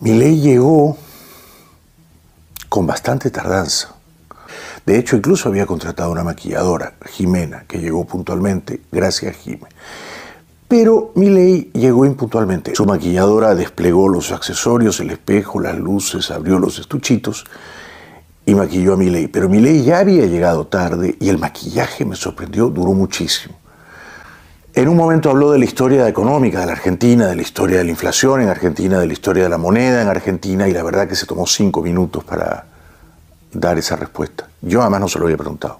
ley llegó con bastante tardanza. De hecho, incluso había contratado una maquilladora, Jimena, que llegó puntualmente, gracias a Jimena. Pero ley llegó impuntualmente. Su maquilladora desplegó los accesorios, el espejo, las luces, abrió los estuchitos y maquilló a ley Pero ley ya había llegado tarde y el maquillaje me sorprendió, duró muchísimo. En un momento habló de la historia económica de la Argentina, de la historia de la inflación en Argentina, de la historia de la moneda en Argentina, y la verdad que se tomó cinco minutos para dar esa respuesta. Yo además no se lo había preguntado.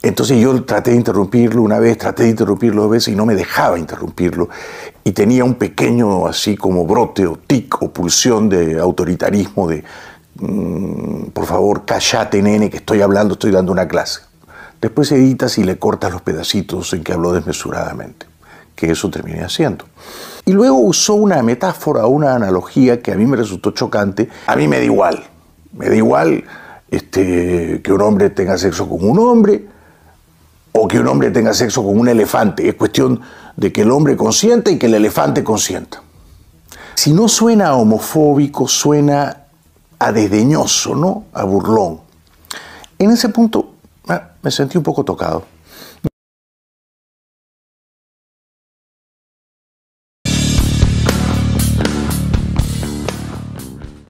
Entonces yo traté de interrumpirlo una vez, traté de interrumpirlo dos veces y no me dejaba interrumpirlo. Y tenía un pequeño así como brote o tic o pulsión de autoritarismo de, mm, por favor, callate nene, que estoy hablando, estoy dando una clase. Después editas y le cortas los pedacitos en que habló desmesuradamente, que eso terminé haciendo. Y luego usó una metáfora, una analogía que a mí me resultó chocante. A mí me da igual, me da igual este, que un hombre tenga sexo con un hombre o que un hombre tenga sexo con un elefante. Es cuestión de que el hombre consienta y que el elefante consienta. Si no suena homofóbico, suena a desdeñoso, ¿no? A burlón. En ese punto Ah, me sentí un poco tocado.